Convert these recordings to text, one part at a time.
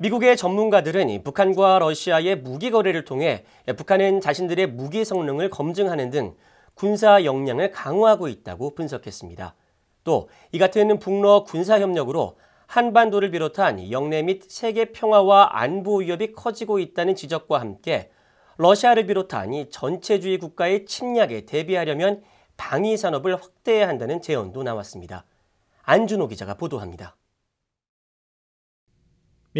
미국의 전문가들은 북한과 러시아의 무기 거래를 통해 북한은 자신들의 무기 성능을 검증하는 등 군사 역량을 강화하고 있다고 분석했습니다. 또 이 같은 북러 군사 협력으로 한반도를 비롯한 영내 및 세계 평화와 안보 위협이 커지고 있다는 지적과 함께 러시아를 비롯한 이 전체주의 국가의 침략에 대비하려면 방위 산업을 확대해야 한다는 제언도 나왔습니다. 안준호 기자가 보도합니다.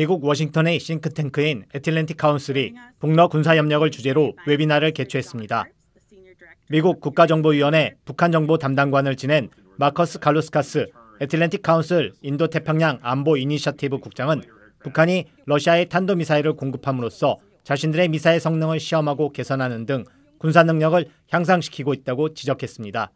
미국 워싱턴의 싱크탱크인 애틀랜틱 카운슬이 북러 군사협력을 주제로 웨비나를 개최했습니다. 미국 국가정보위원회 북한 정보 담당관을 지낸 마커스 갈루스카스 애틀랜틱 카운슬 인도태평양 안보 이니셔티브 국장은 북한이 러시아에 탄도미사일을 공급함으로써 자신들의 미사일 성능을 시험하고 개선하는 등 군사 능력을 향상시키고 있다고 지적했습니다.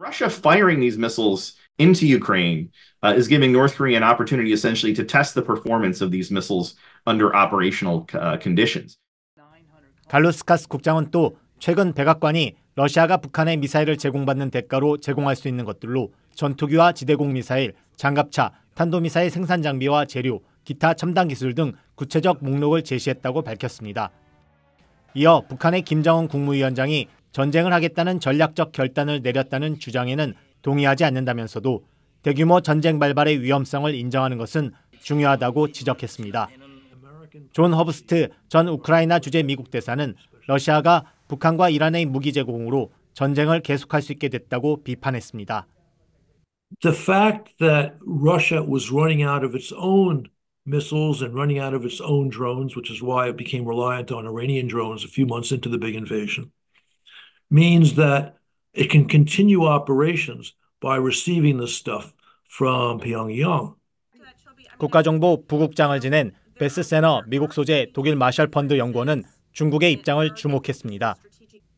Russia firing these missiles into Ukraine uh, is giving North Korea an opportunity essentially to test the performance of these missiles under operational uh, conditions. 갈루스카스 국장은 또 최근 백악관이 러시아가 북한에 미사일을 제공받는 대가로 제공할 수 있는 것들로 전투기와 지대공 미사일, 장갑차, 탄도미사일 생산 장비와 재료, 기타 첨단 기술 등 구체적 목록을 제시했다고 밝혔습니다. 이어 북한의 김정은 국무위원장이 전쟁을 하겠다는 전략적 결단을 내렸다는 주장에는 동의하지 않는다면서도 대규모 전쟁 발발의 위험성을 인정하는 것은 중요하다고 지적했습니다. 존 허브스트 전 우크라이나 주재 미국 대사는 러시아가 북한과 이란의 무기 제공으로 전쟁을 계속할 수 있게 됐다고 비판했습니다. The fact that Russia was running out of its own missiles and running out of its own drones, which is why it became reliant on Iranian drones a few months into the big invasion, means that It can continue operations by receiving the stuff from Pyongyang. 국가정보 부국장을 지낸 베스 세너 미국 소재 독일 마셜 펀드 연구원은 중국의 입장을 주목했습니다.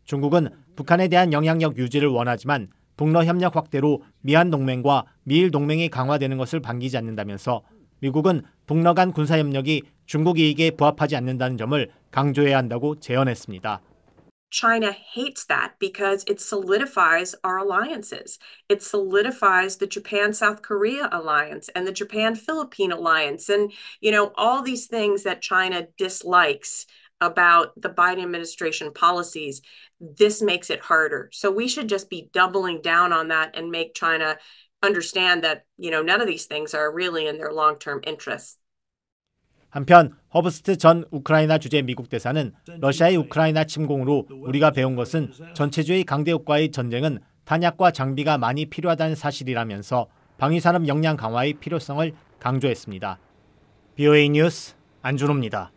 중국은 북한에 대한 영향력 유지를 원하지만 북러 협력 확대로 미한 동맹과 미일 동맹이 강화되는 것을 반기지 않는다면서 미국은 북러 간 군사 협력이 중국 이익에 부합하지 않는다는 점을 강조해야 한다고 제언했습니다. China hates that because it solidifies our alliances. It solidifies the Japan South Korea alliance and the Japan Philippine alliance, and you know all these things that China dislikes about the Biden administration policies. This makes it harder. So we should just be doubling down on that and make China understand that you know none of these things are really in their long-term interests. 한편 허브스트 전 우크라이나 주재 미국 대사는 러시아의 우크라이나 침공으로 우리가 배운 것은 전체주의 강대국과의 전쟁은 탄약과 장비가 많이 필요하다는 사실이라면서 방위산업 역량 강화의 필요성을 강조했습니다. BOA 뉴스 안준호입니다.